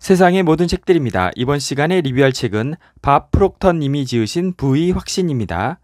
세상의 모든 책들입니다. 이번 시간에 리뷰할 책은 밥 프록턴 님이 지으신 부의 확신입니다.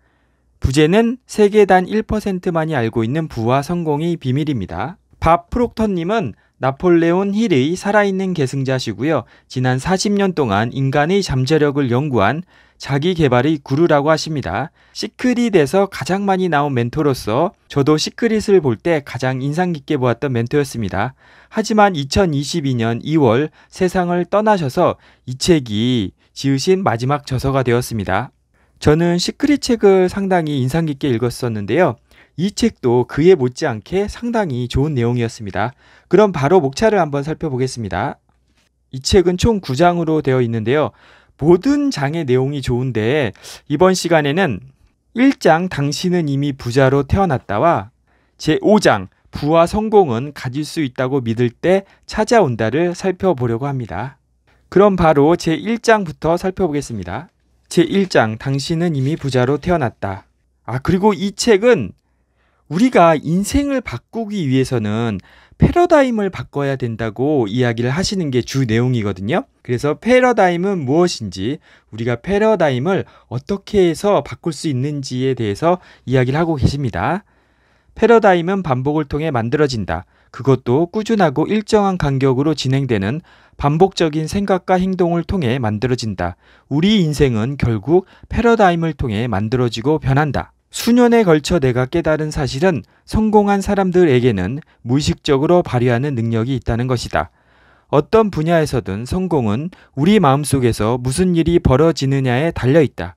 부제는 세계단 1%만이 알고 있는 부와 성공의 비밀입니다. 밥 프록턴 님은 나폴레온 힐의 살아있는 계승자시고요. 지난 40년 동안 인간의 잠재력을 연구한 자기 개발의 구루라고 하십니다. 시크릿에서 가장 많이 나온 멘토로서 저도 시크릿을 볼 때 가장 인상 깊게 보았던 멘토였습니다. 하지만 2022년 2월 세상을 떠나셔서 이 책이 지으신 마지막 저서가 되었습니다. 저는 시크릿 책을 상당히 인상 깊게 읽었었는데요. 이 책도 그에 못지않게 상당히 좋은 내용이었습니다. 그럼 바로 목차를 한번 살펴보겠습니다. 이 책은 총 9장으로 되어 있는데요. 모든 장의 내용이 좋은데 이번 시간에는 1장 당신은 이미 부자로 태어났다와 제5장 부와 성공은 가질 수 있다고 믿을 때 찾아온다를 살펴보려고 합니다. 그럼 바로 제1장부터 살펴보겠습니다. 제1장 당신은 이미 부자로 태어났다. 아, 그리고 이 책은 우리가 인생을 바꾸기 위해서는 패러다임을 바꿔야 된다고 이야기를 하시는 게 주 내용이거든요. 그래서 패러다임은 무엇인지, 우리가 패러다임을 어떻게 해서 바꿀 수 있는지에 대해서 이야기를 하고 계십니다. 패러다임은 반복을 통해 만들어진다. 그것도 꾸준하고 일정한 간격으로 진행되는 반복적인 생각과 행동을 통해 만들어진다. 우리 인생은 결국 패러다임을 통해 만들어지고 변한다. 수년에 걸쳐 내가 깨달은 사실은 성공한 사람들에게는 무의식적으로 발휘하는 능력이 있다는 것이다. 어떤 분야에서든 성공은 우리 마음속에서 무슨 일이 벌어지느냐에 달려 있다.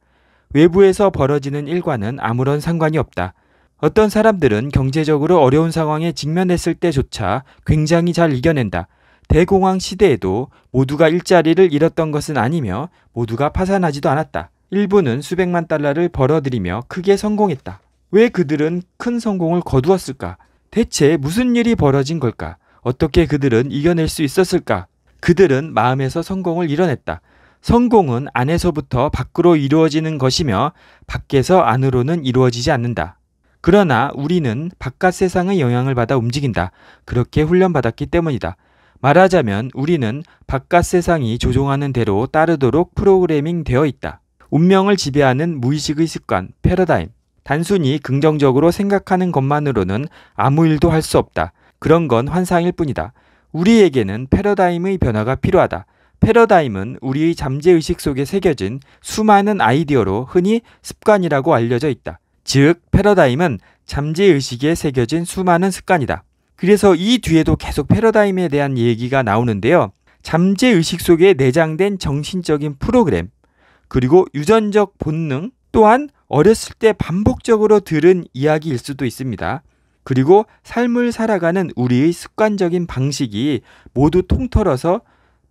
외부에서 벌어지는 일과는 아무런 상관이 없다. 어떤 사람들은 경제적으로 어려운 상황에 직면했을 때조차 굉장히 잘 이겨낸다. 대공황 시대에도 모두가 일자리를 잃었던 것은 아니며 모두가 파산하지도 않았다. 일부는 수백만 달러를 벌어들이며 크게 성공했다. 왜 그들은 큰 성공을 거두었을까? 대체 무슨 일이 벌어진 걸까? 어떻게 그들은 이겨낼 수 있었을까? 그들은 마음에서 성공을 이뤄냈다. 성공은 안에서부터 밖으로 이루어지는 것이며 밖에서 안으로는 이루어지지 않는다. 그러나 우리는 바깥 세상의 영향을 받아 움직인다. 그렇게 훈련받았기 때문이다. 말하자면 우리는 바깥 세상이 조종하는 대로 따르도록 프로그래밍 되어 있다. 운명을 지배하는 무의식의 습관, 패러다임. 단순히 긍정적으로 생각하는 것만으로는 아무 일도 할 수 없다. 그런 건 환상일 뿐이다. 우리에게는 패러다임의 변화가 필요하다. 패러다임은 우리의 잠재의식 속에 새겨진 수많은 아이디어로 흔히 습관이라고 알려져 있다. 즉, 패러다임은 잠재의식에 새겨진 수많은 습관이다. 그래서 이 뒤에도 계속 패러다임에 대한 얘기가 나오는데요. 잠재의식 속에 내장된 정신적인 프로그램, 그리고 유전적 본능 또한 어렸을 때 반복적으로 들은 이야기일 수도 있습니다. 그리고 삶을 살아가는 우리의 습관적인 방식이 모두 통틀어서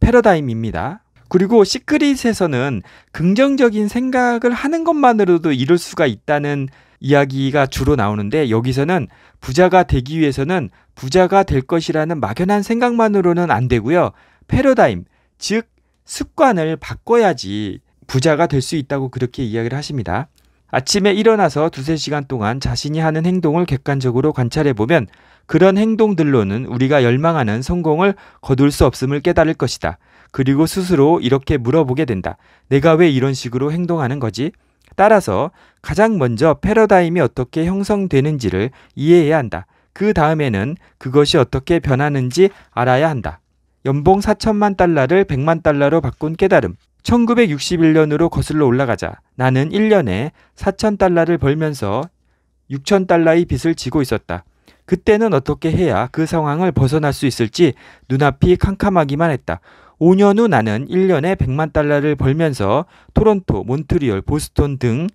패러다임입니다. 그리고 시크릿에서는 긍정적인 생각을 하는 것만으로도 이룰 수가 있다는 이야기가 주로 나오는데 여기서는 부자가 되기 위해서는 부자가 될 것이라는 막연한 생각만으로는 안 되고요. 패러다임, 즉 습관을 바꿔야지 부자가 될 수 있다고 그렇게 이야기를 하십니다. 아침에 일어나서 두세 시간 동안 자신이 하는 행동을 객관적으로 관찰해 보면 그런 행동들로는 우리가 열망하는 성공을 거둘 수 없음을 깨달을 것이다. 그리고 스스로 이렇게 물어보게 된다. 내가 왜 이런 식으로 행동하는 거지? 따라서 가장 먼저 패러다임이 어떻게 형성되는지를 이해해야 한다. 그 다음에는 그것이 어떻게 변하는지 알아야 한다. 연봉 4천만 달러를 100만 달러로 바꾼 깨달음. 1961년으로 거슬러 올라가자 나는 1년에 4,000달러를 벌면서 6,000달러의 빚을 지고 있었다. 그때는 어떻게 해야 그 상황을 벗어날 수 있을지 눈앞이 캄캄하기만 했다. 5년 후 나는 1년에 100만 달러를 벌면서 토론토, 몬트리올, 보스톤등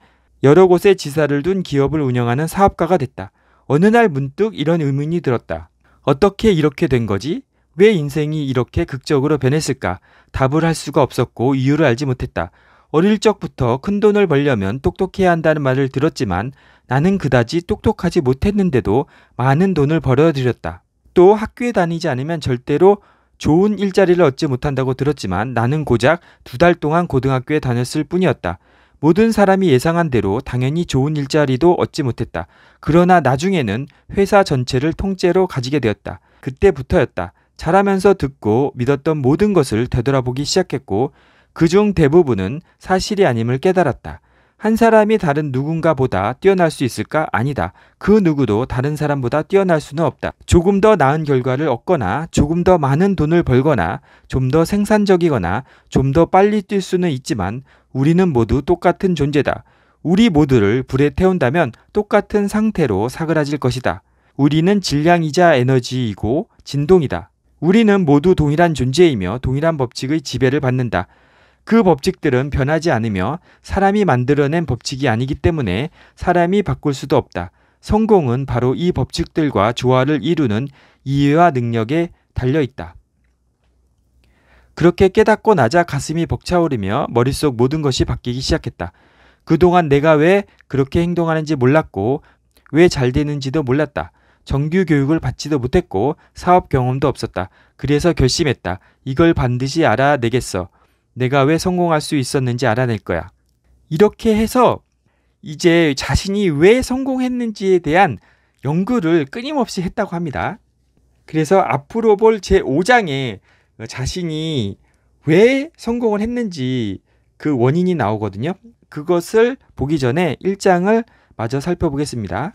여러 곳에 지사를 둔 기업을 운영하는 사업가가 됐다. 어느 날 문득 이런 의문이 들었다. 어떻게 이렇게 된 거지? 왜 인생이 이렇게 극적으로 변했을까? 답을 할 수가 없었고 이유를 알지 못했다. 어릴 적부터 큰 돈을 벌려면 똑똑해야 한다는 말을 들었지만 나는 그다지 똑똑하지 못했는데도 많은 돈을 벌어들였다. 또 학교에 다니지 않으면 절대로 좋은 일자리를 얻지 못한다고 들었지만 나는 고작 두 달 동안 고등학교에 다녔을 뿐이었다. 모든 사람이 예상한 대로 당연히 좋은 일자리도 얻지 못했다. 그러나 나중에는 회사 전체를 통째로 가지게 되었다. 그때부터였다. 자라면서 듣고 믿었던 모든 것을 되돌아보기 시작했고 그 중 대부분은 사실이 아님을 깨달았다. 한 사람이 다른 누군가보다 뛰어날 수 있을까? 아니다. 그 누구도 다른 사람보다 뛰어날 수는 없다. 조금 더 나은 결과를 얻거나 조금 더 많은 돈을 벌거나 좀 더 생산적이거나 좀 더 빨리 뛸 수는 있지만 우리는 모두 똑같은 존재다. 우리 모두를 불에 태운다면 똑같은 상태로 사그라질 것이다. 우리는 질량이자 에너지이고 진동이다. 우리는 모두 동일한 존재이며 동일한 법칙의 지배를 받는다. 그 법칙들은 변하지 않으며 사람이 만들어낸 법칙이 아니기 때문에 사람이 바꿀 수도 없다. 성공은 바로 이 법칙들과 조화를 이루는 이해와 능력에 달려 있다. 그렇게 깨닫고 나자 가슴이 벅차오르며 머릿속 모든 것이 바뀌기 시작했다. 그동안 내가 왜 그렇게 행동하는지 몰랐고 왜 잘 되는지도 몰랐다. 정규 교육을 받지도 못했고 사업 경험도 없었다. 그래서 결심했다. 이걸 반드시 알아내겠어. 내가 왜 성공할 수 있었는지 알아낼 거야. 이렇게 해서 이제 자신이 왜 성공했는지에 대한 연구를 끊임없이 했다고 합니다. 그래서 앞으로 볼 제5장에 자신이 왜 성공을 했는지 그 원인이 나오거든요. 그것을 보기 전에 1장을 마저 살펴보겠습니다.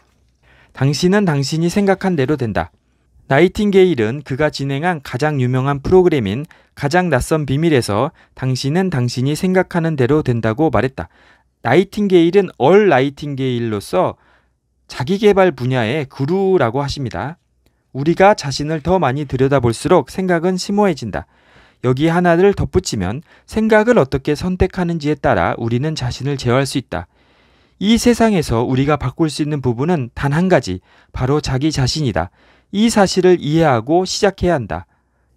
당신은 당신이 생각한 대로 된다. 나이팅게일은 그가 진행한 가장 유명한 프로그램인 가장 낯선 비밀에서 당신은 당신이 생각하는 대로 된다고 말했다. 나이팅게일은 얼 나이팅게일로서 자기개발 분야의 그루라고 하십니다. 우리가 자신을 더 많이 들여다볼수록 생각은 심오해진다. 여기 하나를 덧붙이면 생각을 어떻게 선택하는지에 따라 우리는 자신을 제어할 수 있다. 이 세상에서 우리가 바꿀 수 있는 부분은 단 한 가지, 바로 자기 자신이다. 이 사실을 이해하고 시작해야 한다.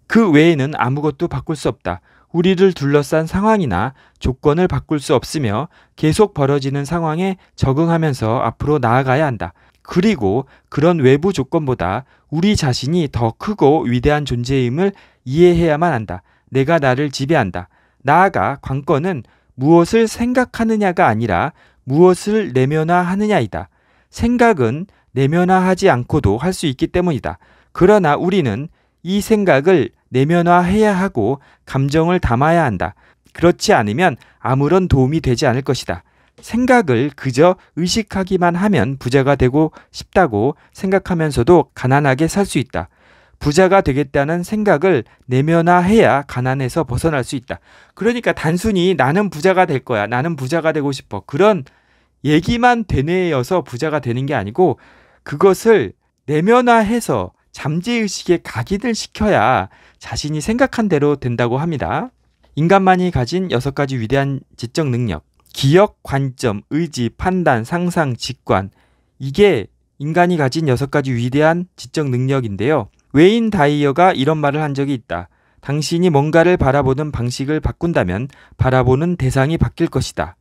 그 외에는 아무것도 바꿀 수 없다. 우리를 둘러싼 상황이나 조건을 바꿀 수 없으며 계속 벌어지는 상황에 적응하면서 앞으로 나아가야 한다. 그리고 그런 외부 조건보다 우리 자신이 더 크고 위대한 존재임을 이해해야만 한다. 내가 나를 지배한다. 나아가 관건은 무엇을 생각하느냐가 아니라 무엇을 내면화하느냐이다. 생각은 내면화하지 않고도 할 수 있기 때문이다. 그러나 우리는 이 생각을 내면화해야 하고 감정을 담아야 한다. 그렇지 않으면 아무런 도움이 되지 않을 것이다. 생각을 그저 의식하기만 하면 부자가 되고 싶다고 생각하면서도 가난하게 살 수 있다. 부자가 되겠다는 생각을 내면화해야 가난에서 벗어날 수 있다. 그러니까 단순히 나는 부자가 될 거야. 나는 부자가 되고 싶어. 그런 얘기만 되뇌여서 부자가 되는 게 아니고 그것을 내면화해서 잠재의식에 각인을 시켜야 자신이 생각한 대로 된다고 합니다. 인간만이 가진 여섯 가지 위대한 지적 능력, 기억, 관점, 의지, 판단, 상상, 직관, 이게 인간이 가진 여섯 가지 위대한 지적 능력인데요. 웨인 다이어가 이런 말을 한 적이 있다. 당신이 뭔가를 바라보는 방식을 바꾼다면 바라보는 대상이 바뀔 것이다.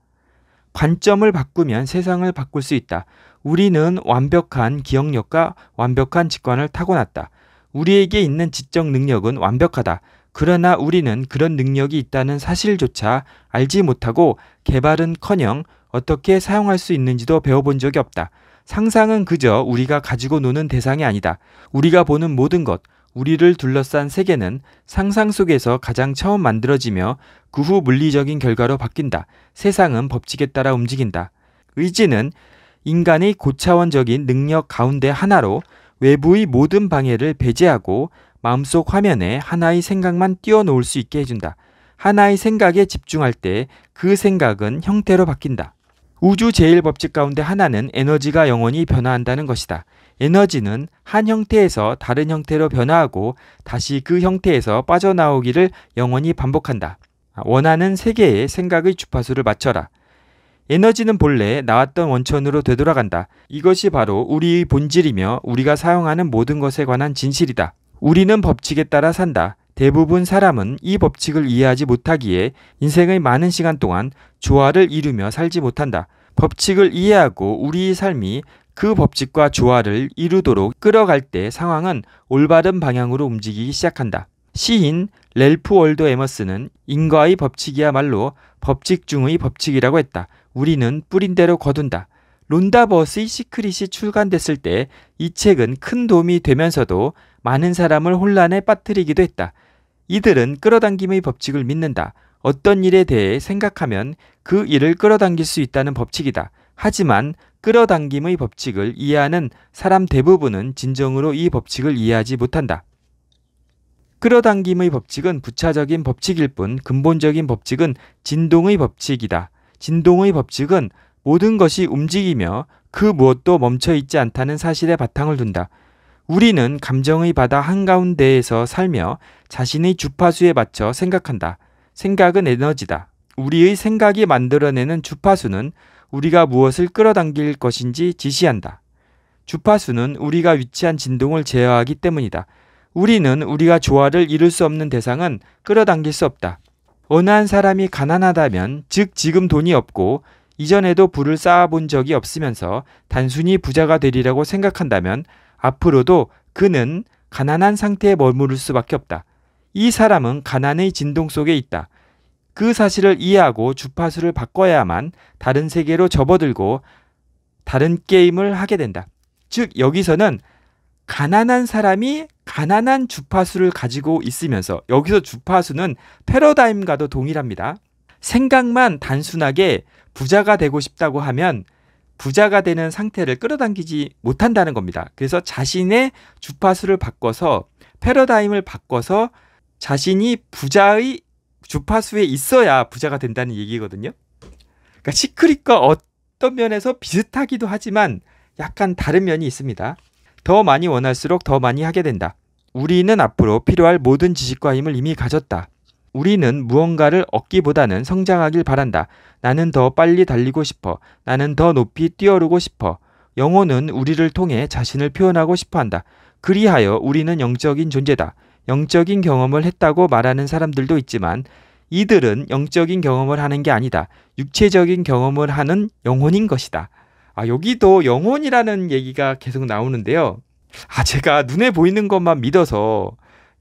관점을 바꾸면 세상을 바꿀 수 있다. 우리는 완벽한 기억력과 완벽한 직관을 타고났다. 우리에게 있는 지적 능력은 완벽하다. 그러나 우리는 그런 능력이 있다는 사실조차 알지 못하고 개발은 커녕 어떻게 사용할 수 있는지도 배워본 적이 없다. 상상은 그저 우리가 가지고 노는 대상이 아니다. 우리가 보는 모든 것, 우리를 둘러싼 세계는 상상 속에서 가장 처음 만들어지며 그 후 물리적인 결과로 바뀐다. 세상은 법칙에 따라 움직인다. 의지는 인간의 고차원적인 능력 가운데 하나로 외부의 모든 방해를 배제하고 마음속 화면에 하나의 생각만 띄워놓을 수 있게 해준다. 하나의 생각에 집중할 때 그 생각은 형태로 바뀐다. 우주 제일 법칙 가운데 하나는 에너지가 영원히 변화한다는 것이다. 에너지는 한 형태에서 다른 형태로 변화하고 다시 그 형태에서 빠져나오기를 영원히 반복한다. 원하는 세계의 생각의 주파수를 맞춰라. 에너지는 본래 나왔던 원천으로 되돌아간다. 이것이 바로 우리의 본질이며 우리가 사용하는 모든 것에 관한 진실이다. 우리는 법칙에 따라 산다. 대부분 사람은 이 법칙을 이해하지 못하기에 인생의 많은 시간 동안 조화를 이루며 살지 못한다. 법칙을 이해하고 우리의 삶이 그 법칙과 조화를 이루도록 끌어갈 때 상황은 올바른 방향으로 움직이기 시작한다. 시인 렐프 월드 에머스는 인과의 법칙이야말로 법칙 중의 법칙이라고 했다. 우리는 뿌린대로 거둔다. 론다버스의 시크릿이 출간됐을 때 이 책은 큰 도움이 되면서도 많은 사람을 혼란에 빠뜨리기도 했다. 이들은 끌어당김의 법칙을 믿는다. 어떤 일에 대해 생각하면 그 일을 끌어당길 수 있다는 법칙이다. 하지만 끌어당김의 법칙을 이해하는 사람 대부분은 진정으로 이 법칙을 이해하지 못한다. 끌어당김의 법칙은 부차적인 법칙일 뿐 근본적인 법칙은 진동의 법칙이다. 진동의 법칙은 모든 것이 움직이며 그 무엇도 멈춰 있지 않다는 사실에 바탕을 둔다. 우리는 감정의 바다 한가운데에서 살며 자신의 주파수에 맞춰 생각한다. 생각은 에너지다. 우리의 생각이 만들어내는 주파수는 우리가 무엇을 끌어당길 것인지 지시한다. 주파수는 우리가 위치한 진동을 제어하기 때문이다. 우리는 우리가 조화를 이룰 수 없는 대상은 끌어당길 수 없다. 어느 한 사람이 가난하다면, 즉 지금 돈이 없고 이전에도 부를 쌓아본 적이 없으면서 단순히 부자가 되리라고 생각한다면 앞으로도 그는 가난한 상태에 머무를 수밖에 없다. 이 사람은 가난의 진동 속에 있다. 그 사실을 이해하고 주파수를 바꿔야만 다른 세계로 접어들고 다른 게임을 하게 된다. 즉, 여기서는 가난한 사람이 가난한 주파수를 가지고 있으면서 여기서 주파수는 패러다임과도 동일합니다. 생각만 단순하게 부자가 되고 싶다고 하면 부자가 되는 상태를 끌어당기지 못한다는 겁니다. 그래서 자신의 주파수를 바꿔서 패러다임을 바꿔서 자신이 부자의 주파수에 있어야 부자가 된다는 얘기거든요. 그러니까 시크릿과 어떤 면에서 비슷하기도 하지만 약간 다른 면이 있습니다. 더 많이 원할수록 더 많이 하게 된다. 우리는 앞으로 필요할 모든 지식과 힘을 이미 가졌다. 우리는 무언가를 얻기보다는 성장하길 바란다. 나는 더 빨리 달리고 싶어. 나는 더 높이 뛰어오르고 싶어. 영혼은 우리를 통해 자신을 표현하고 싶어 한다. 그리하여 우리는 영적인 존재다. 영적인 경험을 했다고 말하는 사람들도 있지만 이들은 영적인 경험을 하는 게 아니다. 육체적인 경험을 하는 영혼인 것이다. 아, 여기도 영혼이라는 얘기가 계속 나오는데요. 아, 제가 눈에 보이는 것만 믿어서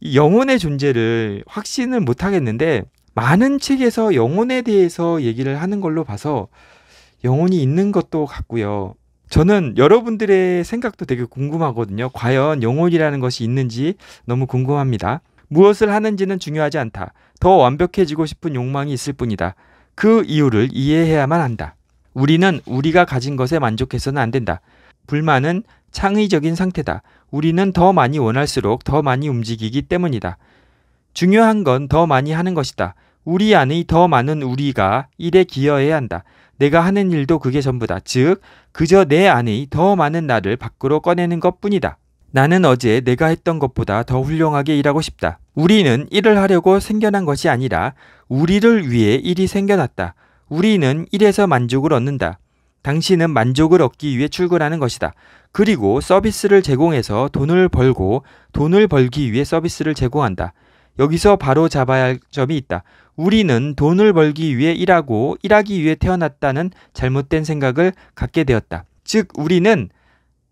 이 영혼의 존재를 확신을 못 하겠는데 많은 책에서 영혼에 대해서 얘기를 하는 걸로 봐서 영혼이 있는 것도 같고요. 저는 여러분들의 생각도 되게 궁금하거든요. 과연 영혼이라는 것이 있는지 너무 궁금합니다. 무엇을 하는지는 중요하지 않다. 더 완벽해지고 싶은 욕망이 있을 뿐이다. 그 이유를 이해해야만 한다. 우리는 우리가 가진 것에 만족해서는 안 된다. 불만은 창의적인 상태다. 우리는 더 많이 원할수록 더 많이 움직이기 때문이다. 중요한 건 더 많이 하는 것이다. 우리 안의 더 많은 우리가 일에 기여해야 한다. 내가 하는 일도 그게 전부다. 즉, 그저 내 안의 더 많은 나를 밖으로 꺼내는 것 뿐이다. 나는 어제 내가 했던 것보다 더 훌륭하게 일하고 싶다. 우리는 일을 하려고 생겨난 것이 아니라 우리를 위해 일이 생겨났다. 우리는 일에서 만족을 얻는다. 당신은 만족을 얻기 위해 출근하는 것이다. 그리고 서비스를 제공해서 돈을 벌고 돈을 벌기 위해 서비스를 제공한다. 여기서 바로 잡아야 할 점이 있다. 우리는 돈을 벌기 위해 일하고 일하기 위해 태어났다는 잘못된 생각을 갖게 되었다. 즉, 우리는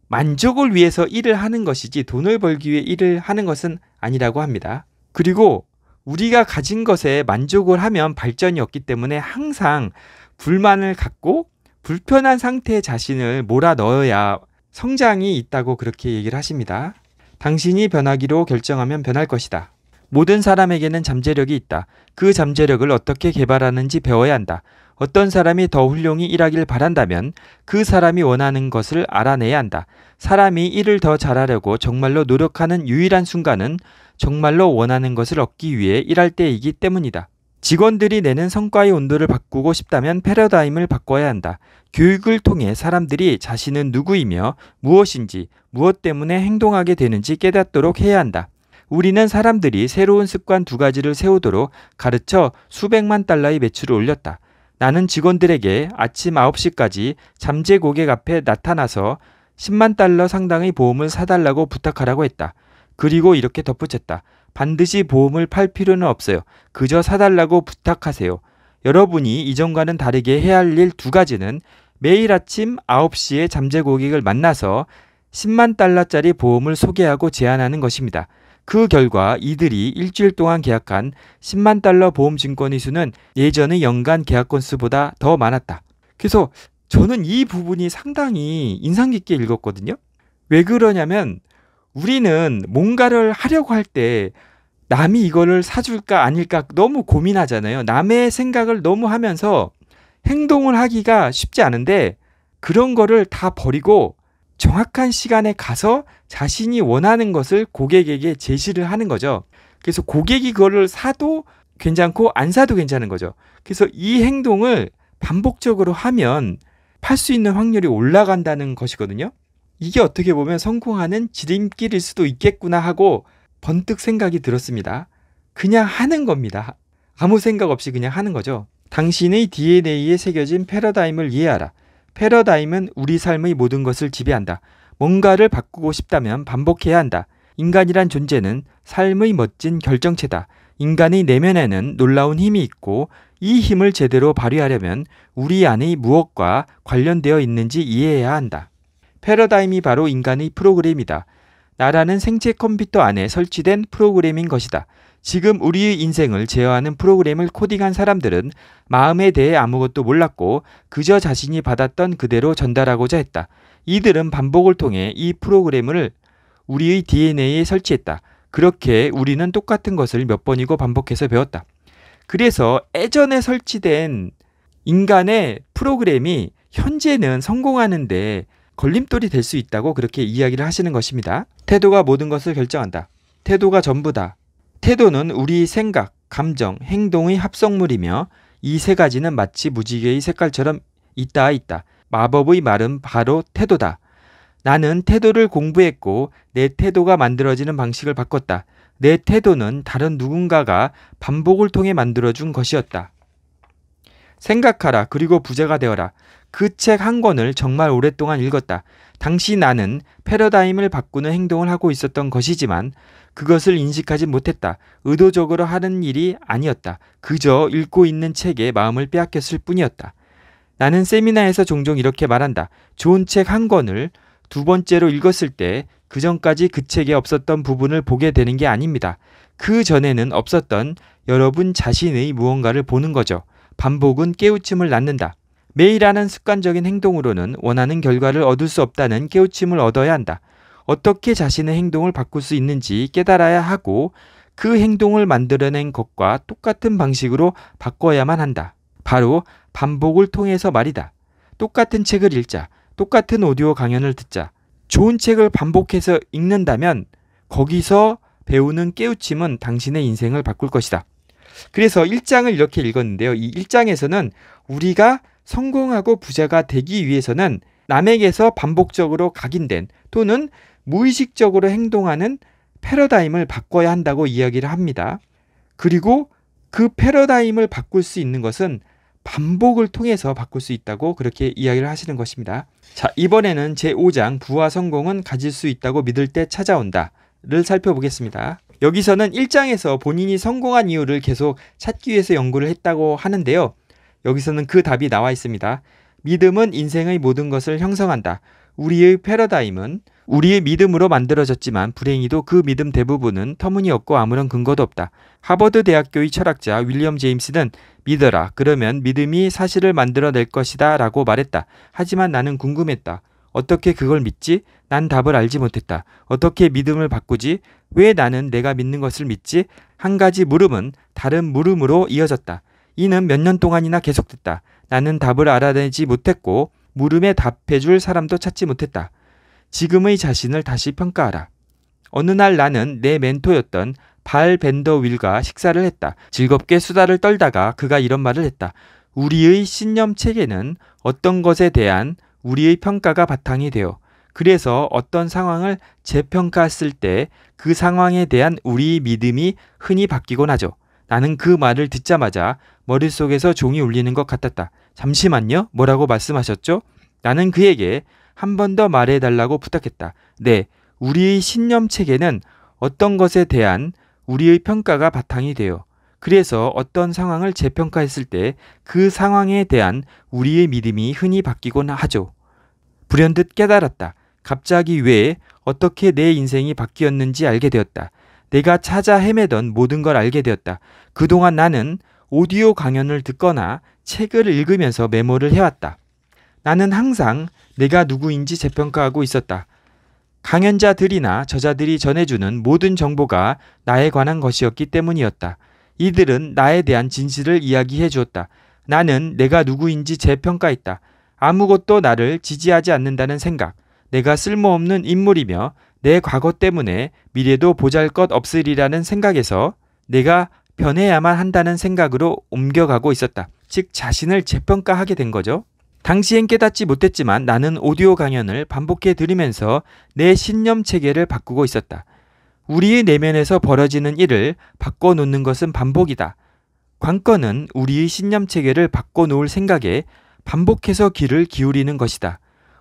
만족을 위해서 일을 하는 것이지 돈을 벌기 위해 일을 하는 것은 아니라고 합니다. 그리고 우리가 가진 것에 만족을 하면 발전이 없기 때문에 항상 불만을 갖고 불편한 상태의 자신을 몰아 넣어야 성장이 있다고 그렇게 얘기를 하십니다. 당신이 변하기로 결정하면 변할 것이다. 모든 사람에게는 잠재력이 있다. 그 잠재력을 어떻게 개발하는지 배워야 한다. 어떤 사람이 더 훌륭히 일하길 바란다면 그 사람이 원하는 것을 알아내야 한다. 사람이 일을 더 잘하려고 정말로 노력하는 유일한 순간은 정말로 원하는 것을 얻기 위해 일할 때이기 때문이다. 직원들이 내는 성과의 온도를 바꾸고 싶다면 패러다임을 바꿔야 한다. 교육을 통해 사람들이 자신은 누구이며 무엇인지, 무엇 때문에 행동하게 되는지 깨닫도록 해야 한다. 우리는 사람들이 새로운 습관 두 가지를 세우도록 가르쳐 수백만 달러의 매출을 올렸다. 나는 직원들에게 아침 9시까지 잠재 고객 앞에 나타나서 10만 달러 상당의 보험을 사달라고 부탁하라고 했다. 그리고 이렇게 덧붙였다. 반드시 보험을 팔 필요는 없어요. 그저 사달라고 부탁하세요. 여러분이 이전과는 다르게 해야 할 일 두 가지는 매일 아침 9시에 잠재 고객을 만나서 10만 달러짜리 보험을 소개하고 제안하는 것입니다. 그 결과 이들이 일주일 동안 계약한 10만 달러 보험 증권의 수는 예전의 연간 계약 건수보다 더 많았다. 그래서 저는 이 부분이 상당히 인상 깊게 읽었거든요. 왜 그러냐면 우리는 뭔가를 하려고 할때 남이 이거를 사줄까 아닐까 너무 고민하잖아요. 남의 생각을 너무 하면서 행동을 하기가 쉽지 않은데 그런 거를 다 버리고 정확한 시간에 가서 자신이 원하는 것을 고객에게 제시를 하는 거죠. 그래서 고객이 그거를 사도 괜찮고 안 사도 괜찮은 거죠. 그래서 이 행동을 반복적으로 하면 팔 수 있는 확률이 올라간다는 것이거든요. 이게 어떻게 보면 성공하는 지름길일 수도 있겠구나 하고 번뜩 생각이 들었습니다. 그냥 하는 겁니다. 아무 생각 없이 그냥 하는 거죠. 당신의 DNA에 새겨진 패러다임을 이해하라. 패러다임은 우리 삶의 모든 것을 지배한다. 뭔가를 바꾸고 싶다면 반복해야 한다. 인간이란 존재는 삶의 멋진 결정체다. 인간의 내면에는 놀라운 힘이 있고 이 힘을 제대로 발휘하려면 우리 안의 무엇과 관련되어 있는지 이해해야 한다. 패러다임이 바로 인간의 프로그램이다. 나라는 생체 컴퓨터 안에 설치된 프로그램인 것이다. 지금 우리의 인생을 제어하는 프로그램을 코딩한 사람들은 마음에 대해 아무것도 몰랐고 그저 자신이 받았던 그대로 전달하고자 했다. 이들은 반복을 통해 이 프로그램을 우리의 DNA에 설치했다. 그렇게 우리는 똑같은 것을 몇 번이고 반복해서 배웠다. 그래서 예전에 설치된 인간의 프로그램이 현재는 성공하는데 걸림돌이 될 수 있다고 그렇게 이야기를 하시는 것입니다. 태도가 모든 것을 결정한다. 태도가 전부다. 태도는 우리 생각, 감정, 행동의 합성물이며 이 세 가지는 마치 무지개의 색깔처럼 있다 있다. 마법의 말은 바로 태도다. 나는 태도를 공부했고 내 태도가 만들어지는 방식을 바꿨다. 내 태도는 다른 누군가가 반복을 통해 만들어준 것이었다. 생각하라 그리고 부자가 되어라. 그책한 권을 정말 오랫동안 읽었다. 당시 나는 패러다임을 바꾸는 행동을 하고 있었던 것이지만 그것을 인식하지 못했다. 의도적으로 하는 일이 아니었다. 그저 읽고 있는 책에 마음을 빼앗겼을 뿐이었다. 나는 세미나에서 종종 이렇게 말한다. 좋은 책 한 권을 두 번째로 읽었을 때 그전까지 그 책에 없었던 부분을 보게 되는 게 아닙니다. 그 전에는 없었던 여러분 자신의 무언가를 보는 거죠. 반복은 깨우침을 낳는다. 매일 하는 습관적인 행동으로는 원하는 결과를 얻을 수 없다는 깨우침을 얻어야 한다. 어떻게 자신의 행동을 바꿀 수 있는지 깨달아야 하고 그 행동을 만들어낸 것과 똑같은 방식으로 바꿔야만 한다. 바로 반복을 통해서 말이다. 똑같은 책을 읽자, 똑같은 오디오 강연을 듣자, 좋은 책을 반복해서 읽는다면 거기서 배우는 깨우침은 당신의 인생을 바꿀 것이다. 그래서 1장을 이렇게 읽었는데요. 이 1장에서는 우리가 성공하고 부자가 되기 위해서는 남에게서 반복적으로 각인된 또는 무의식적으로 행동하는 패러다임을 바꿔야 한다고 이야기를 합니다. 그리고 그 패러다임을 바꿀 수 있는 것은 반복을 통해서 바꿀 수 있다고 그렇게 이야기를 하시는 것입니다. 자, 이번에는 제5장 부와 성공은 가질 수 있다고 믿을 때 찾아온다를 살펴보겠습니다. 여기서는 1장에서 본인이 성공한 이유를 계속 찾기 위해서 연구를 했다고 하는데요. 여기서는 그 답이 나와 있습니다. 믿음은 인생의 모든 것을 형성한다. 우리의 패러다임은 우리의 믿음으로 만들어졌지만 불행히도 그 믿음 대부분은 터무니없고 아무런 근거도 없다. 하버드 대학교의 철학자 윌리엄 제임스는 믿어라. 그러면 믿음이 사실을 만들어낼 것이다. 라고 말했다. 하지만 나는 궁금했다. 어떻게 그걸 믿지? 난 답을 알지 못했다. 어떻게 믿음을 바꾸지? 왜 나는 내가 믿는 것을 믿지? 한 가지 물음은 다른 물음으로 이어졌다. 이는 몇 년 동안이나 계속됐다. 나는 답을 알아내지 못했고 물음에 답해줄 사람도 찾지 못했다. 지금의 자신을 다시 평가하라. 어느 날 나는 내 멘토였던 발 벤더 윌과 식사를 했다. 즐겁게 수다를 떨다가 그가 이런 말을 했다. 우리의 신념 체계는 어떤 것에 대한 우리의 평가가 바탕이 되어 그래서 어떤 상황을 재평가했을 때 그 상황에 대한 우리 믿음이 흔히 바뀌곤 하죠. 나는 그 말을 듣자마자 머릿속에서 종이 울리는 것 같았다. 잠시만요? 뭐라고 말씀하셨죠? 나는 그에게 한 번 더 말해달라고 부탁했다. 네, 우리의 신념 체계는 어떤 것에 대한 우리의 평가가 바탕이 되어 그래서 어떤 상황을 재평가했을 때 그 상황에 대한 우리의 믿음이 흔히 바뀌곤 하죠. 불현듯 깨달았다. 갑자기 왜 어떻게 내 인생이 바뀌었는지 알게 되었다. 내가 찾아 헤매던 모든 걸 알게 되었다. 그동안 나는 오디오 강연을 듣거나 책을 읽으면서 메모를 해왔다. 나는 항상 내가 누구인지 재평가하고 있었다. 강연자들이나 저자들이 전해주는 모든 정보가 나에 관한 것이었기 때문이었다. 이들은 나에 대한 진실을 이야기해 주었다. 나는 내가 누구인지 재평가했다. 아무것도 나를 지지하지 않는다는 생각, 내가 쓸모없는 인물이며 내 과거 때문에 미래도 보잘 것 없으리라는 생각에서 내가 변해야만 한다는 생각으로 옮겨가고 있었다. 즉, 자신을 재평가하게 된 거죠. 당시엔 깨닫지 못했지만 나는 오디오 강연을 반복해 들으면서 내 신념 체계를 바꾸고 있었다. 우리의 내면에서 벌어지는 일을 바꿔놓는 것은 반복이다. 관건은 우리의 신념 체계를 바꿔놓을 생각에 반복해서 귀를 기울이는 것이다.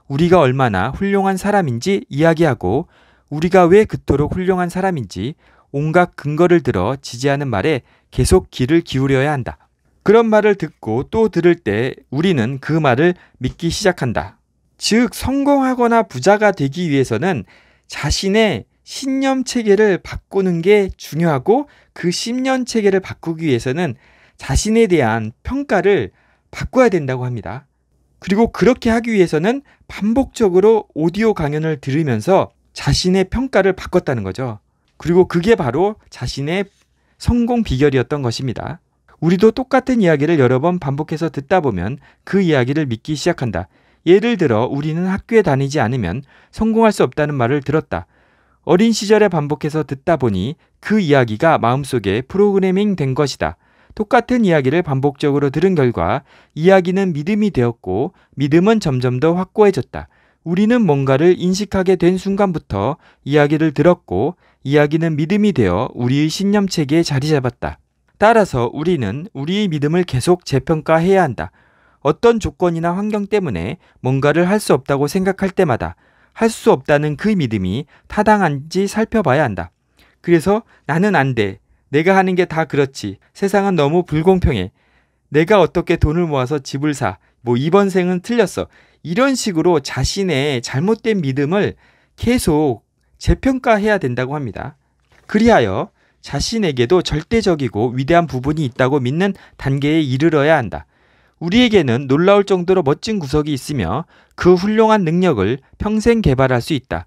우리가 얼마나 훌륭한 사람인지 이야기하고 우리가 왜 그토록 훌륭한 사람인지 온갖 근거를 들어 지지하는 말에 계속 귀를 기울여야 한다. 그런 말을 듣고 또 들을 때 우리는 그 말을 믿기 시작한다. 즉, 성공하거나 부자가 되기 위해서는 자신의 신념 체계를 바꾸는 게 중요하고 그 신념 체계를 바꾸기 위해서는 자신에 대한 평가를 바꿔야 된다고 합니다. 그리고 그렇게 하기 위해서는 반복적으로 오디오 강연을 들으면서 자신의 평가를 바꿨다는 거죠. 그리고 그게 바로 자신의 성공 비결이었던 것입니다. 우리도 똑같은 이야기를 여러 번 반복해서 듣다 보면 그 이야기를 믿기 시작한다. 예를 들어 우리는 학교에 다니지 않으면 성공할 수 없다는 말을 들었다. 어린 시절에 반복해서 듣다 보니 그 이야기가 마음속에 프로그래밍 된 것이다. 똑같은 이야기를 반복적으로 들은 결과 이야기는 믿음이 되었고 믿음은 점점 더 확고해졌다. 우리는 뭔가를 인식하게 된 순간부터 이야기를 들었고 이야기는 믿음이 되어 우리의 신념 체계에 자리 잡았다. 따라서 우리는 우리의 믿음을 계속 재평가해야 한다. 어떤 조건이나 환경 때문에 뭔가를 할 수 없다고 생각할 때마다 할 수 없다는 그 믿음이 타당한지 살펴봐야 한다. 그래서 나는 안 돼. 내가 하는 게 다 그렇지. 세상은 너무 불공평해. 내가 어떻게 돈을 모아서 집을 사. 뭐 이번 생은 틀렸어. 이런 식으로 자신의 잘못된 믿음을 계속 재평가해야 된다고 합니다. 그리하여 자신에게도 절대적이고 위대한 부분이 있다고 믿는 단계에 이르러야 한다. 우리에게는 놀라울 정도로 멋진 구석이 있으며 그 훌륭한 능력을 평생 개발할 수 있다.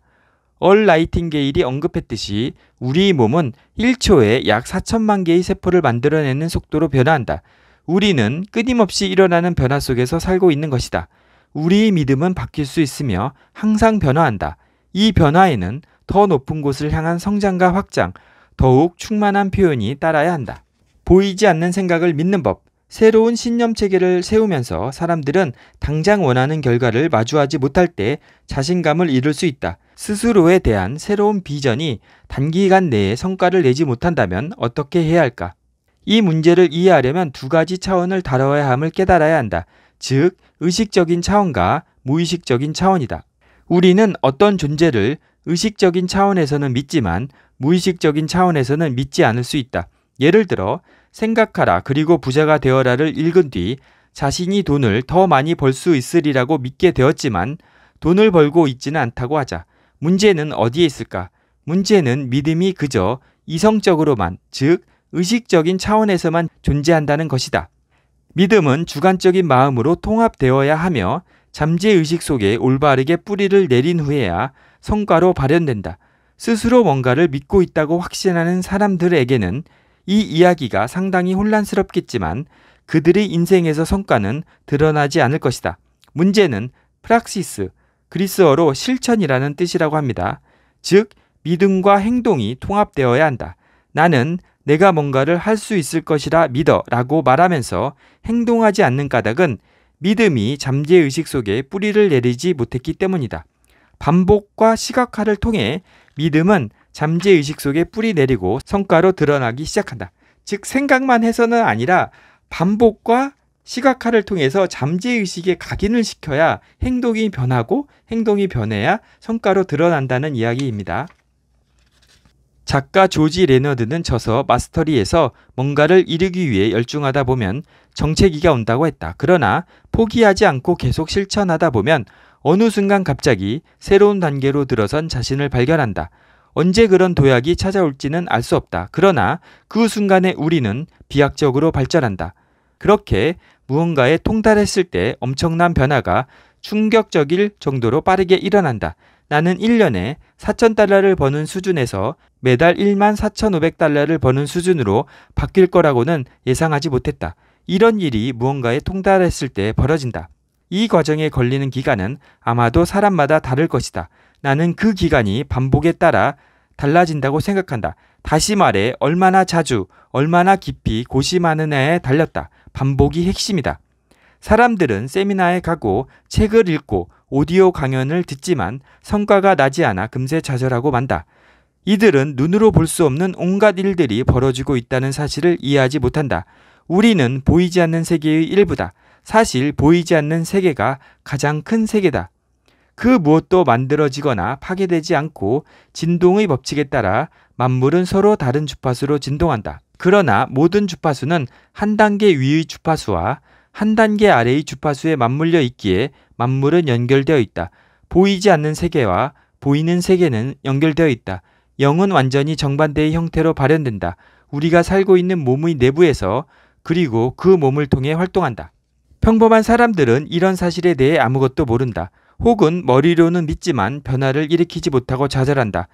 얼 라이팅게일이 언급했듯이 우리 몸은 1초에 약 4천만 개의 세포를 만들어내는 속도로 변화한다. 우리는 끊임없이 일어나는 변화 속에서 살고 있는 것이다. 우리의 믿음은 바뀔 수 있으며 항상 변화한다. 이 변화에는 더 높은 곳을 향한 성장과 확장, 더욱 충만한 표현이 따라야 한다. 보이지 않는 생각을 믿는 법. 새로운 신념 체계를 세우면서 사람들은 당장 원하는 결과를 마주하지 못할 때 자신감을 잃을 수 있다. 스스로에 대한 새로운 비전이 단기간 내에 성과를 내지 못한다면 어떻게 해야 할까? 이 문제를 이해하려면 두 가지 차원을 다뤄야 함을 깨달아야 한다. 즉, 의식적인 차원과 무의식적인 차원이다. 우리는 어떤 존재를 의식적인 차원에서는 믿지만 무의식적인 차원에서는 믿지 않을 수 있다. 예를 들어, 생각하라 그리고 부자가 되어라를 읽은 뒤 자신이 돈을 더 많이 벌 수 있으리라고 믿게 되었지만 돈을 벌고 있지는 않다고 하자. 문제는 어디에 있을까? 문제는 믿음이 그저 이성적으로만, 즉, 의식적인 차원에서만 존재한다는 것이다. 믿음은 주관적인 마음으로 통합되어야 하며 잠재의식 속에 올바르게 뿌리를 내린 후에야 성과로 발현된다. 스스로 뭔가를 믿고 있다고 확신하는 사람들에게는 이 이야기가 상당히 혼란스럽겠지만 그들의 인생에서 성과는 드러나지 않을 것이다. 문제는 프락시스, 그리스어로 실천이라는 뜻이라고 합니다. 즉, 믿음과 행동이 통합되어야 한다. 나는 내가 뭔가를 할 수 있을 것이라 믿어 라고 말하면서 행동하지 않는 까닭은 믿음이 잠재의식 속에 뿌리를 내리지 못했기 때문이다. 반복과 시각화를 통해 믿음은 잠재의식 속에 뿌리 내리고 성과로 드러나기 시작한다. 즉, 생각만 해서는 아니라 반복과 시각화를 통해서 잠재의식에 각인을 시켜야 행동이 변하고 행동이 변해야 성과로 드러난다는 이야기입니다. 작가 조지 레너드는 저서 마스터리에서 뭔가를 이루기 위해 열중하다 보면 정체기가 온다고 했다. 그러나 포기하지 않고 계속 실천하다 보면 어느 순간 갑자기 새로운 단계로 들어선 자신을 발견한다. 언제 그런 도약이 찾아올지는 알 수 없다. 그러나 그 순간에 우리는 비약적으로 발전한다. 그렇게 무언가에 통달했을 때 엄청난 변화가 충격적일 정도로 빠르게 일어난다. 나는 1년에 4,000달러를 버는 수준에서 매달 1 4,500달러를 버는 수준으로 바뀔 거라고는 예상하지 못했다. 이런 일이 무언가에 통달했을 때 벌어진다. 이 과정에 걸리는 기간은 아마도 사람마다 다를 것이다. 나는 그 기간이 반복에 따라 달라진다고 생각한다. 다시 말해 얼마나 자주, 얼마나 깊이 고심하느냐에 달렸다. 반복이 핵심이다. 사람들은 세미나에 가고 책을 읽고 오디오 강연을 듣지만 성과가 나지 않아 금세 좌절하고 만다. 이들은 눈으로 볼 수 없는 온갖 일들이 벌어지고 있다는 사실을 이해하지 못한다. 우리는 보이지 않는 세계의 일부다. 사실 보이지 않는 세계가 가장 큰 세계다. 그 무엇도 만들어지거나 파괴되지 않고 진동의 법칙에 따라 만물은 서로 다른 주파수로 진동한다. 그러나 모든 주파수는 한 단계 위의 주파수와 한 단계 아래의 주파수에 맞물려 있기에 만물은 연결되어 있다. 보이지 않는 세계와 보이는 세계는 연결되어 있다. 영은 완전히 정반대의 형태로 발현된다. 우리가 살고 있는 몸의 내부에서 그리고 그 몸을 통해 활동한다. 평범한 사람들은 이런 사실에 대해 아무것도 모른다. 혹은 머리로는 믿지만 변화를 일으키지 못하고 좌절한다.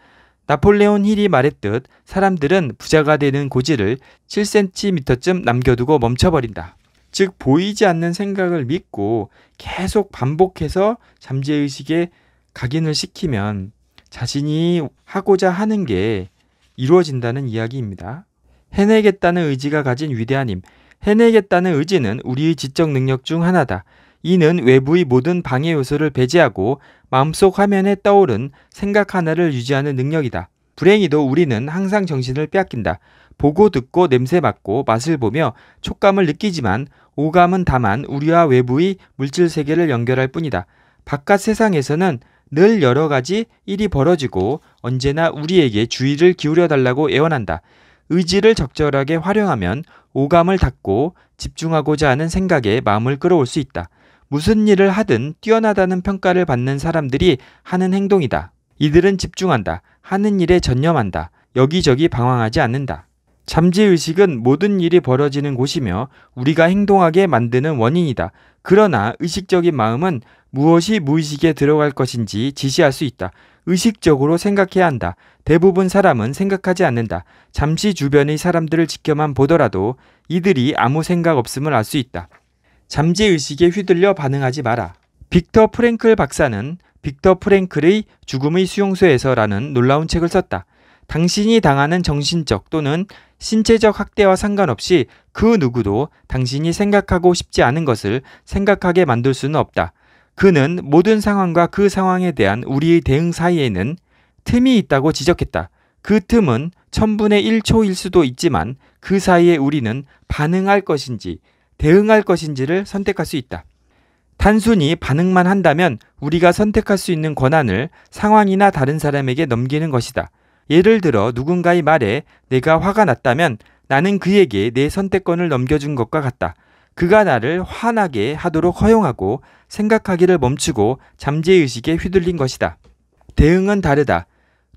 나폴레온 힐이 말했듯 사람들은 부자가 되는 고지를 7cm쯤 남겨두고 멈춰버린다. 즉 보이지 않는 생각을 믿고 계속 반복해서 잠재의식에 각인을 시키면 자신이 하고자 하는 게 이루어진다는 이야기입니다. 해내겠다는 의지가 가진 위대한 힘. 해내겠다는 의지는 우리의 지적 능력 중 하나다. 이는 외부의 모든 방해 요소를 배제하고 마음속 화면에 떠오른 생각 하나를 유지하는 능력이다. 불행히도 우리는 항상 정신을 빼앗긴다. 보고 듣고 냄새 맡고 맛을 보며 촉감을 느끼지만 오감은 다만 우리와 외부의 물질 세계를 연결할 뿐이다. 바깥 세상에서는 늘 여러 가지 일이 벌어지고 언제나 우리에게 주의를 기울여 달라고 애원한다. 의지를 적절하게 활용하면 오감을 닫고 집중하고자 하는 생각에 마음을 끌어올 수 있다. 무슨 일을 하든 뛰어나다는 평가를 받는 사람들이 하는 행동이다. 이들은 집중한다. 하는 일에 전념한다. 여기저기 방황하지 않는다. 잠재의식은 모든 일이 벌어지는 곳이며 우리가 행동하게 만드는 원인이다. 그러나 의식적인 마음은 무엇이 무의식에 들어갈 것인지 지시할 수 있다. 의식적으로 생각해야 한다. 대부분 사람은 생각하지 않는다. 잠시 주변의 사람들을 지켜만 보더라도 이들이 아무 생각 없음을 알 수 있다. 잠재의식에 휘둘려 반응하지 마라. 빅터 프랭클 박사는 빅터 프랭클의 죽음의 수용소에서라는 놀라운 책을 썼다. 당신이 당하는 정신적 또는 신체적 학대와 상관없이 그 누구도 당신이 생각하고 싶지 않은 것을 생각하게 만들 수는 없다. 그는 모든 상황과 그 상황에 대한 우리의 대응 사이에는 틈이 있다고 지적했다. 그 틈은 천분의 1초일 수도 있지만 그 사이에 우리는 반응할 것인지 대응할 것인지를 선택할 수 있다. 단순히 반응만 한다면 우리가 선택할 수 있는 권한을 상황이나 다른 사람에게 넘기는 것이다. 예를 들어 누군가의 말에 내가 화가 났다면 나는 그에게 내 선택권을 넘겨준 것과 같다. 그가 나를 화나게 하도록 허용하고 생각하기를 멈추고 잠재의식에 휘둘린 것이다. 대응은 다르다.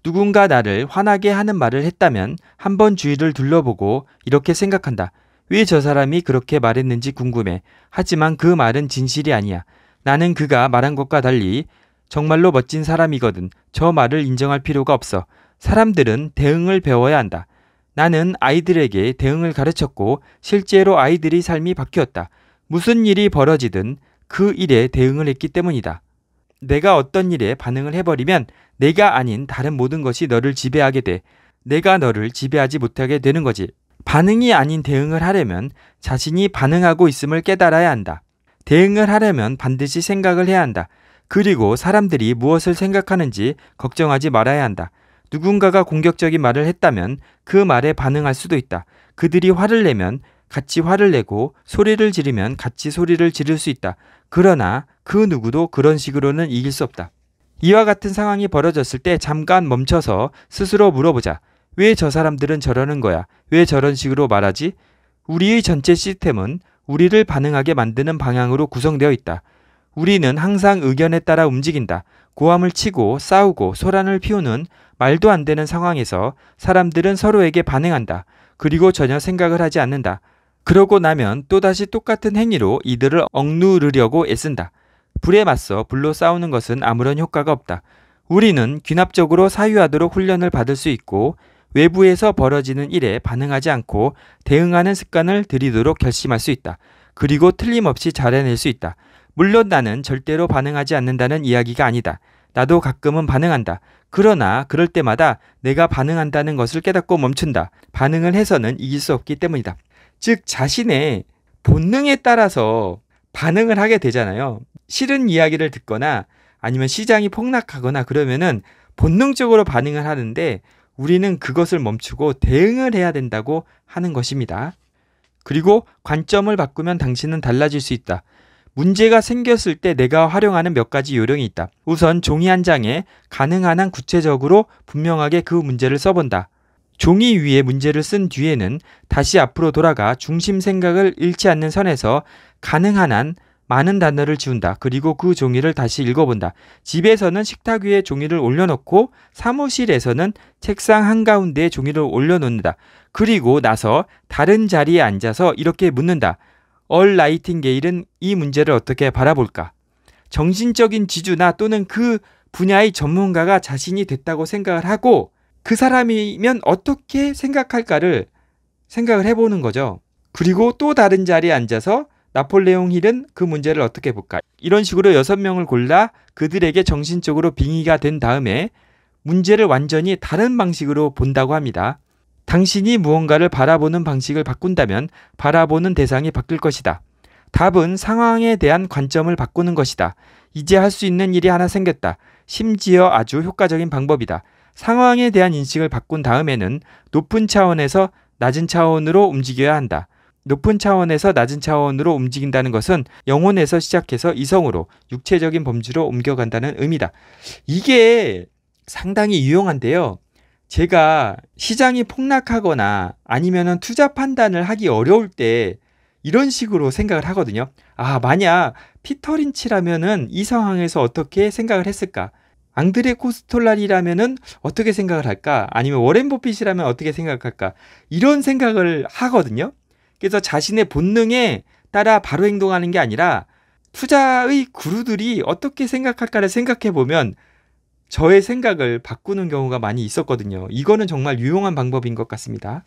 누군가 나를 화나게 하는 말을 했다면 한번 주위를 둘러보고 이렇게 생각한다. 왜 저 사람이 그렇게 말했는지 궁금해. 하지만 그 말은 진실이 아니야. 나는 그가 말한 것과 달리 정말로 멋진 사람이거든. 저 말을 인정할 필요가 없어. 사람들은 대응을 배워야 한다. 나는 아이들에게 대응을 가르쳤고 실제로 아이들이 삶이 바뀌었다. 무슨 일이 벌어지든 그 일에 대응을 했기 때문이다. 내가 어떤 일에 반응을 해버리면 내가 아닌 다른 모든 것이 너를 지배하게 돼. 내가 너를 지배하지 못하게 되는 거지. 반응이 아닌 대응을 하려면 자신이 반응하고 있음을 깨달아야 한다. 대응을 하려면 반드시 생각을 해야 한다. 그리고 사람들이 무엇을 생각하는지 걱정하지 말아야 한다. 누군가가 공격적인 말을 했다면 그 말에 반응할 수도 있다. 그들이 화를 내면 같이 화를 내고 소리를 지르면 같이 소리를 지를 수 있다. 그러나 그 누구도 그런 식으로는 이길 수 없다. 이와 같은 상황이 벌어졌을 때 잠깐 멈춰서 스스로 물어보자. 왜 저 사람들은 저러는 거야? 왜 저런 식으로 말하지? 우리의 전체 시스템은 우리를 반응하게 만드는 방향으로 구성되어 있다. 우리는 항상 의견에 따라 움직인다. 고함을 치고 싸우고 소란을 피우는 말도 안 되는 상황에서 사람들은 서로에게 반응한다. 그리고 전혀 생각을 하지 않는다. 그러고 나면 또다시 똑같은 행위로 이들을 억누르려고 애쓴다. 불에 맞서 불로 싸우는 것은 아무런 효과가 없다. 우리는 귀납적으로 사유하도록 훈련을 받을 수 있고 외부에서 벌어지는 일에 반응하지 않고 대응하는 습관을 들이도록 결심할 수 있다. 그리고 틀림없이 잘해낼 수 있다. 물론 나는 절대로 반응하지 않는다는 이야기가 아니다. 나도 가끔은 반응한다. 그러나 그럴 때마다 내가 반응한다는 것을 깨닫고 멈춘다. 반응을 해서는 이길 수 없기 때문이다. 즉, 자신의 본능에 따라서 반응을 하게 되잖아요. 싫은 이야기를 듣거나 아니면 시장이 폭락하거나 그러면은 본능적으로 반응을 하는데 우리는 그것을 멈추고 대응을 해야 된다고 하는 것입니다. 그리고 관점을 바꾸면 당신은 달라질 수 있다. 문제가 생겼을 때 내가 활용하는 몇 가지 요령이 있다. 우선 종이 한 장에 가능한 한 구체적으로 분명하게 그 문제를 써본다. 종이 위에 문제를 쓴 뒤에는 다시 앞으로 돌아가 중심 생각을 잃지 않는 선에서 가능한 한 많은 단어를 지운다. 그리고 그 종이를 다시 읽어본다. 집에서는 식탁 위에 종이를 올려놓고 사무실에서는 책상 한가운데에 종이를 올려놓는다. 그리고 나서 다른 자리에 앉아서 이렇게 묻는다. 얼 나이팅게일은 이 문제를 어떻게 바라볼까? 정신적인 지주나 또는 그 분야의 전문가가 자신이 됐다고 생각을 하고 그 사람이면 어떻게 생각할까를 생각을 해보는 거죠. 그리고 또 다른 자리에 앉아서 나폴레옹 힐은 그 문제를 어떻게 볼까? 이런 식으로 여섯 명을 골라 그들에게 정신적으로 빙의가 된 다음에 문제를 완전히 다른 방식으로 본다고 합니다. 당신이 무언가를 바라보는 방식을 바꾼다면 바라보는 대상이 바뀔 것이다. 답은 상황에 대한 관점을 바꾸는 것이다. 이제 할 수 있는 일이 하나 생겼다. 심지어 아주 효과적인 방법이다. 상황에 대한 인식을 바꾼 다음에는 높은 차원에서 낮은 차원으로 움직여야 한다. 높은 차원에서 낮은 차원으로 움직인다는 것은 영혼에서 시작해서 이성으로 육체적인 범주로 옮겨간다는 의미다. 이게 상당히 유용한데요. 제가 시장이 폭락하거나 아니면은 투자 판단을 하기 어려울 때 이런 식으로 생각을 하거든요. 아, 만약 피터린치라면은 이 상황에서 어떻게 생각을 했을까? 앙드레 코스톨라리라면은 어떻게 생각을 할까? 아니면 워렌 버핏이라면 어떻게 생각할까? 이런 생각을 하거든요. 그래서 자신의 본능에 따라 바로 행동하는 게 아니라 투자의 구루들이 어떻게 생각할까를 생각해 보면 저의 생각을 바꾸는 경우가 많이 있었거든요. 이거는 정말 유용한 방법인 것 같습니다.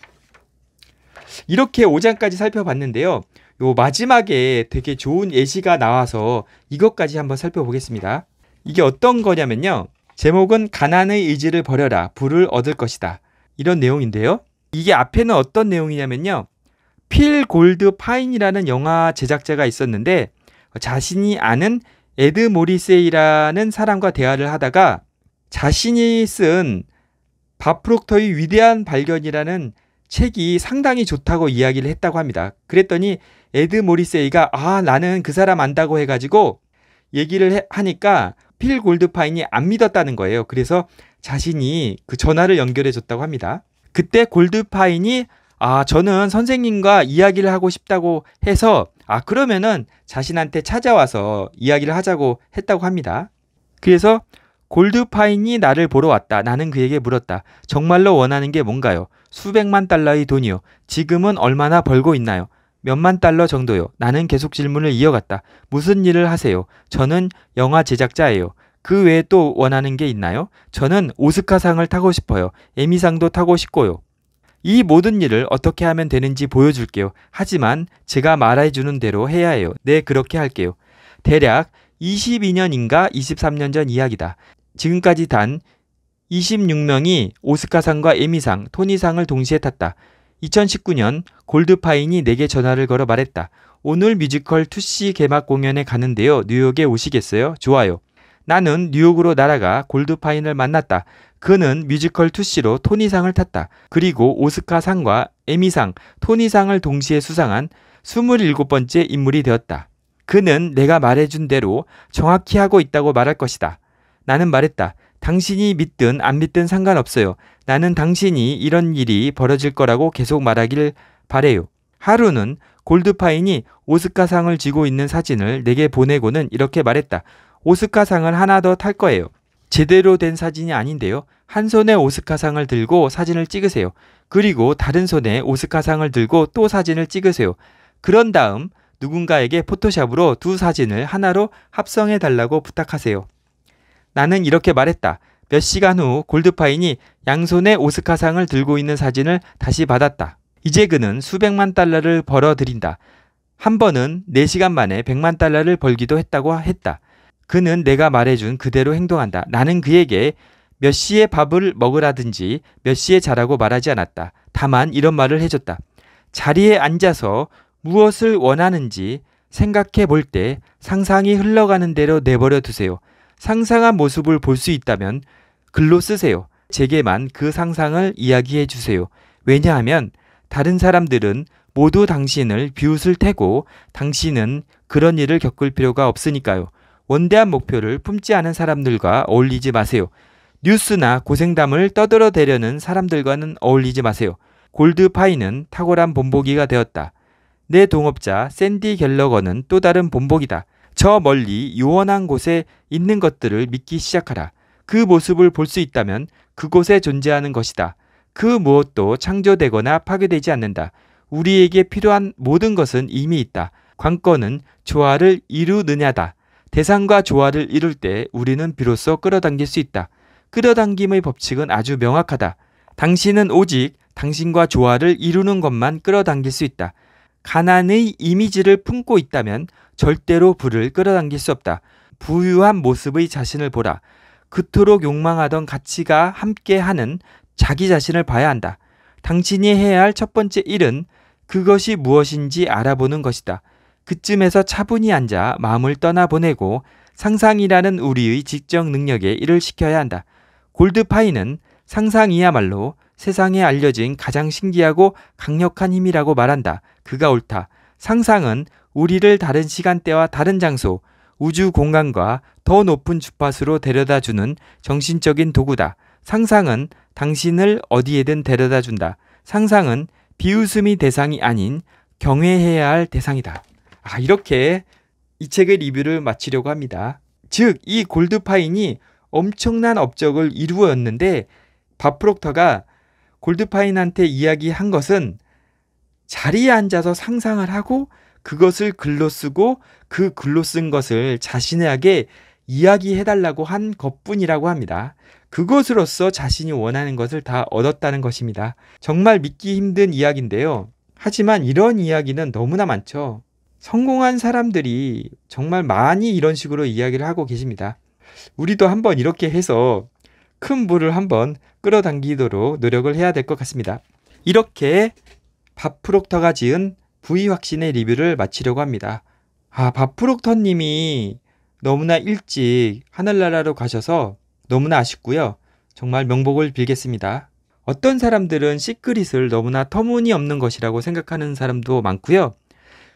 이렇게 5장까지 살펴봤는데요. 요 마지막에 되게 좋은 예시가 나와서 이것까지 한번 살펴보겠습니다. 이게 어떤 거냐면요. 제목은 가난의 의지를 버려라. 불을 얻을 것이다. 이런 내용인데요. 이게 앞에는 어떤 내용이냐면요. 필 골드 파인이라는 영화 제작자가 있었는데 자신이 아는 에드 모리세이라는 사람과 대화를 하다가 자신이 쓴 바프록터의 위대한 발견이라는 책이 상당히 좋다고 이야기를 했다고 합니다. 그랬더니 에드 모리세이가 아 나는 그 사람 안다고 해가지고 얘기를 해, 하니까 필 골드파인이 안 믿었다는 거예요. 그래서 자신이 그 전화를 연결해 줬다고 합니다. 그때 골드파인이 아 저는 선생님과 이야기를 하고 싶다고 해서 아 그러면은 자신한테 찾아와서 이야기를 하자고 했다고 합니다. 그래서 골드파인이 나를 보러 왔다. 나는 그에게 물었다. 정말로 원하는 게 뭔가요? 수백만 달러의 돈이요. 지금은 얼마나 벌고 있나요? 몇만 달러 정도요. 나는 계속 질문을 이어갔다. 무슨 일을 하세요? 저는 영화 제작자예요. 그 외에 또 원하는 게 있나요? 저는 오스카상을 타고 싶어요. 에미상도 타고 싶고요. 이 모든 일을 어떻게 하면 되는지 보여줄게요. 하지만 제가 말해주는 대로 해야 해요. 네, 그렇게 할게요. 대략 22년인가 23년 전 이야기다. 지금까지 단 26명이 오스카상과 에미상, 토니상을 동시에 탔다. 2019년 골드파인이 내게 전화를 걸어 말했다. 오늘 뮤지컬 투시 개막 공연에 가는데요. 뉴욕에 오시겠어요? 좋아요. 나는 뉴욕으로 날아가 골드파인을 만났다. 그는 뮤지컬 투시로 토니상을 탔다. 그리고 오스카상과 에미상, 토니상을 동시에 수상한 27번째 인물이 되었다. 그는 내가 말해준 대로 정확히 하고 있다고 말할 것이다. 나는 말했다. 당신이 믿든 안 믿든 상관없어요. 나는 당신이 이런 일이 벌어질 거라고 계속 말하길 바래요. 하루는 골드파인이 오스카상을 쥐고 있는 사진을 내게 보내고는 이렇게 말했다. 오스카상을 하나 더 탈 거예요. 제대로 된 사진이 아닌데요. 한 손에 오스카상을 들고 사진을 찍으세요. 그리고 다른 손에 오스카상을 들고 또 사진을 찍으세요. 그런 다음 누군가에게 포토샵으로 두 사진을 하나로 합성해 달라고 부탁하세요. 나는 이렇게 말했다. 몇 시간 후 골드파인이 양손에 오스카상을 들고 있는 사진을 다시 받았다. 이제 그는 수백만 달러를 벌어들인다. 한 번은 4시간 만에 100만 달러를 벌기도 했다고 했다. 그는 내가 말해준 그대로 행동한다. 나는 그에게 몇 시에 밥을 먹으라든지 몇 시에 자라고 말하지 않았다. 다만 이런 말을 해줬다. 자리에 앉아서 무엇을 원하는지 생각해 볼 때 상상이 흘러가는 대로 내버려 두세요. 상상한 모습을 볼 수 있다면 글로 쓰세요. 제게만 그 상상을 이야기해 주세요. 왜냐하면 다른 사람들은 모두 당신을 비웃을 테고 당신은 그런 일을 겪을 필요가 없으니까요. 원대한 목표를 품지 않은 사람들과 어울리지 마세요. 뉴스나 고생담을 떠들어대려는 사람들과는 어울리지 마세요. 골드파이는 탁월한 본보기가 되었다. 내 동업자 샌디 갤러거는 또 다른 본보기다. 저 멀리 요원한 곳에 있는 것들을 믿기 시작하라. 그 모습을 볼 수 있다면 그곳에 존재하는 것이다. 그 무엇도 창조되거나 파괴되지 않는다. 우리에게 필요한 모든 것은 이미 있다. 관건은 조화를 이루느냐다. 대상과 조화를 이룰 때 우리는 비로소 끌어당길 수 있다. 끌어당김의 법칙은 아주 명확하다. 당신은 오직 당신과 조화를 이루는 것만 끌어당길 수 있다. 가난의 이미지를 품고 있다면 절대로 불을 끌어당길 수 없다. 부유한 모습의 자신을 보라. 그토록 욕망하던 가치가 함께하는 자기 자신을 봐야 한다. 당신이 해야 할 첫 번째 일은 그것이 무엇인지 알아보는 것이다. 그쯤에서 차분히 앉아 마음을 떠나보내고 상상이라는 우리의 직적 능력에 일을 시켜야 한다. 골드파이는 상상이야말로 세상에 알려진 가장 신기하고 강력한 힘이라고 말한다. 그가 옳다. 상상은 우리를 다른 시간대와 다른 장소, 우주 공간과 더 높은 주파수로 데려다 주는 정신적인 도구다. 상상은 당신을 어디에든 데려다 준다. 상상은 비웃음이 대상이 아닌 경외해야 할 대상이다. 아, 이렇게 이 책의 리뷰를 마치려고 합니다. 즉, 이 골드파인이 엄청난 업적을 이루었는데 바프록터가 골드파인한테 이야기한 것은 자리에 앉아서 상상을 하고 그것을 글로 쓰고 그 글로 쓴 것을 자신에게 이야기해달라고 한 것뿐이라고 합니다. 그것으로서 자신이 원하는 것을 다 얻었다는 것입니다. 정말 믿기 힘든 이야기인데요. 하지만 이런 이야기는 너무나 많죠. 성공한 사람들이 정말 많이 이런 식으로 이야기를 하고 계십니다. 우리도 한번 이렇게 해서 큰 물을 한번 끌어당기도록 노력을 해야 될 것 같습니다. 이렇게 밥프록터가 지은 부위 확신의 리뷰를 마치려고 합니다. 아, 바프록터님이 너무나 일찍 하늘나라로 가셔서 너무나 아쉽고요. 정말 명복을 빌겠습니다. 어떤 사람들은 시크릿을 너무나 터무니없는 것이라고 생각하는 사람도 많고요.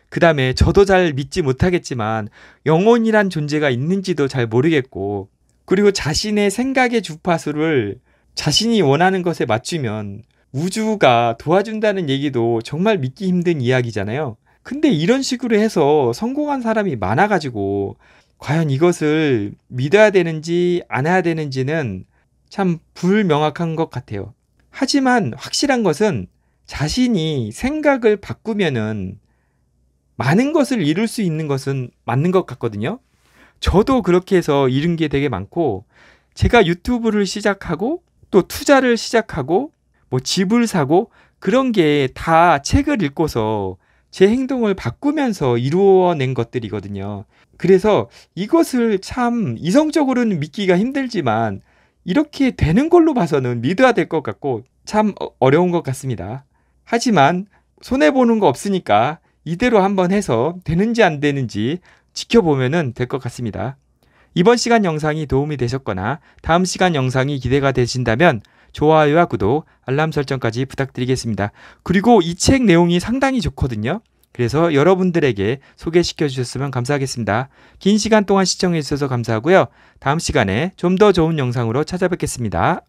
그 다음에 저도 잘 믿지 못하겠지만 영혼이란 존재가 있는지도 잘 모르겠고 그리고 자신의 생각의 주파수를 자신이 원하는 것에 맞추면 우주가 도와준다는 얘기도 정말 믿기 힘든 이야기잖아요. 근데 이런 식으로 해서 성공한 사람이 많아가지고 과연 이것을 믿어야 되는지 안 해야 되는지는 참 불명확한 것 같아요. 하지만 확실한 것은 자신이 생각을 바꾸면은 많은 것을 이룰 수 있는 것은 맞는 것 같거든요. 저도 그렇게 해서 이룬 게 되게 많고 제가 유튜브를 시작하고 또 투자를 시작하고 뭐 집을 사고 그런 게 다 책을 읽고서 제 행동을 바꾸면서 이루어낸 것들이거든요. 그래서 이것을 참 이성적으로는 믿기가 힘들지만 이렇게 되는 걸로 봐서는 믿어야 될 것 같고 참 어, 어려운 것 같습니다. 하지만 손해보는 거 없으니까 이대로 한번 해서 되는지 안 되는지 지켜보면 될 것 같습니다. 이번 시간 영상이 도움이 되셨거나 다음 시간 영상이 기대가 되신다면 좋아요와 구독, 알람 설정까지 부탁드리겠습니다. 그리고 이 책 내용이 상당히 좋거든요. 그래서 여러분들에게 소개시켜 주셨으면 감사하겠습니다. 긴 시간 동안 시청해 주셔서 감사하고요. 다음 시간에 좀 더 좋은 영상으로 찾아뵙겠습니다.